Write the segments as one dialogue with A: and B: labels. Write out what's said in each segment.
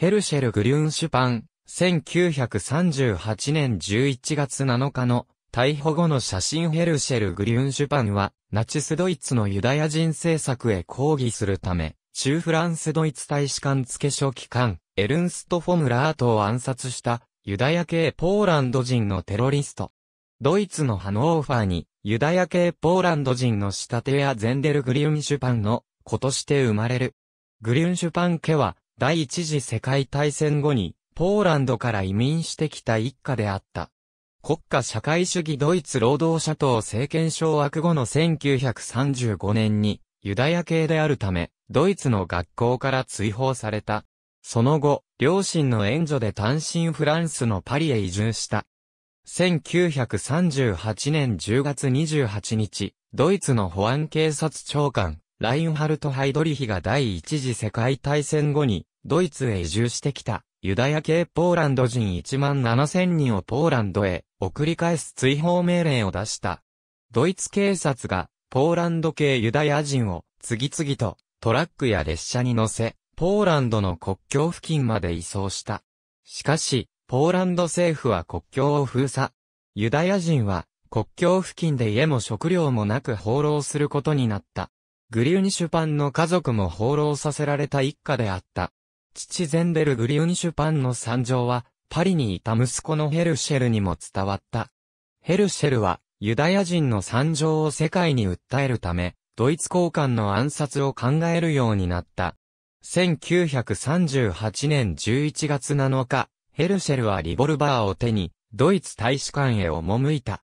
A: ヘルシェル・グリュンシュパン、1938年11月7日の逮捕後の写真ヘルシェル・グリュンシュパンは、ナチスドイツのユダヤ人政策へ抗議するため、中フランスドイツ大使館付書機関、エルンスト・フォムラートを暗殺したユダヤ系ポーランド人のテロリスト。ドイツのハノーファーに、ユダヤ系ポーランド人の仕立て屋ゼンデル・グリュンシュパンの子として生まれる。グリュンシュパン家は、第一次世界大戦後に、ポーランドから移民してきた一家であった。国家社会主義ドイツ労働者党政権掌握後の1935年に、ユダヤ系であるため、ドイツの学校から追放された。その後、両親の援助で単身フランスのパリへ移住した。1938年10月28日、ドイツの保安警察長官、ラインハルト・ハイドリヒが第一次世界大戦後に、ドイツへ移住してきたユダヤ系ポーランド人1万7000人をポーランドへ送り返す追放命令を出した。ドイツ警察がポーランド系ユダヤ人を次々とトラックや列車に乗せ、ポーランドの国境付近まで移送した。しかし、ポーランド政府は国境を封鎖。ユダヤ人は国境付近で家も食料もなく放浪することになった。グリューニシュパンの家族も放浪させられた一家であった。父ゼンデル・グリュンシュパンの惨状は、パリにいた息子のヘルシェルにも伝わった。ヘルシェルは、ユダヤ人の惨状を世界に訴えるため、ドイツ高官の暗殺を考えるようになった。1938年11月7日、ヘルシェルはリボルバーを手に、ドイツ大使館へ赴いた。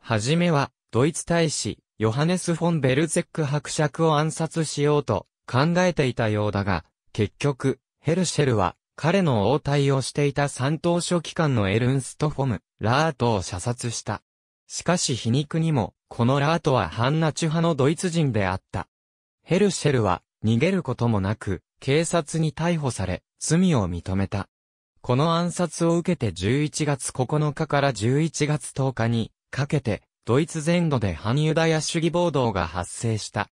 A: はじめは、ドイツ大使、ヨハネス・フォン・ベルゼック伯爵を暗殺しようと考えていたようだが、結局、ヘルシェルは、彼の応対をしていた三等書機関のエルンストフォム、ラートを射殺した。しかし皮肉にも、このラートは反ナチュ派のドイツ人であった。ヘルシェルは、逃げることもなく、警察に逮捕され、罪を認めた。この暗殺を受けて11月9日から11月10日に、かけて、ドイツ全土で反ユダヤ主義暴動が発生した。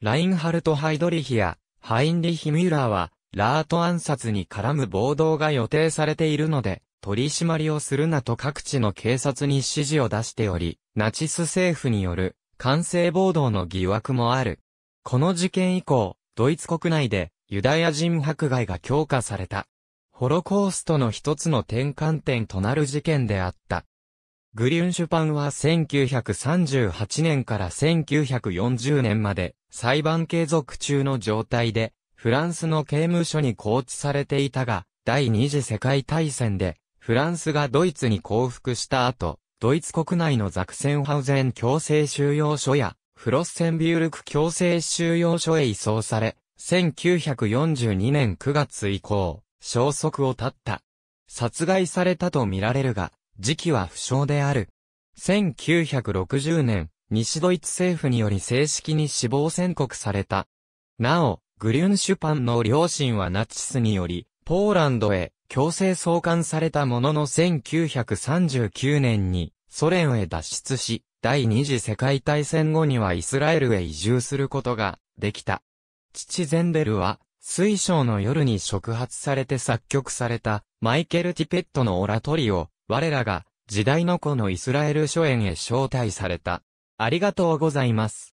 A: ラインハルト・ハイドリヒや、ハインリヒ・ミュラーは、ラート暗殺に絡む暴動が予定されているので、取り締まりをするなと各地の警察に指示を出しており、ナチス政府による、完成暴動の疑惑もある。この事件以降、ドイツ国内で、ユダヤ人迫害が強化された。ホロコーストの一つの転換点となる事件であった。グリュンシュパンは1938年から1940年まで裁判継続中の状態でフランスの刑務所に拘置されていたが第二次世界大戦でフランスがドイツに降伏した後ドイツ国内のザクセンハウゼン強制収容所やフロッセンビュールク強制収容所へ移送され1942年9月以降消息を絶った殺害されたとみられるが時期は不詳である。1960年、西ドイツ政府により正式に死亡宣告された。なお、グリュンシュパンの両親はナチスにより、ポーランドへ強制送還されたものの1939年にソ連へ脱出し、第二次世界大戦後にはイスラエルへ移住することができた。父ゼンデルは、水晶の夜に触発されて作曲されたマイケル・ティペットのオラトリオ、我らが、時代の子のイスラエル書園へ招待された。ありがとうございます。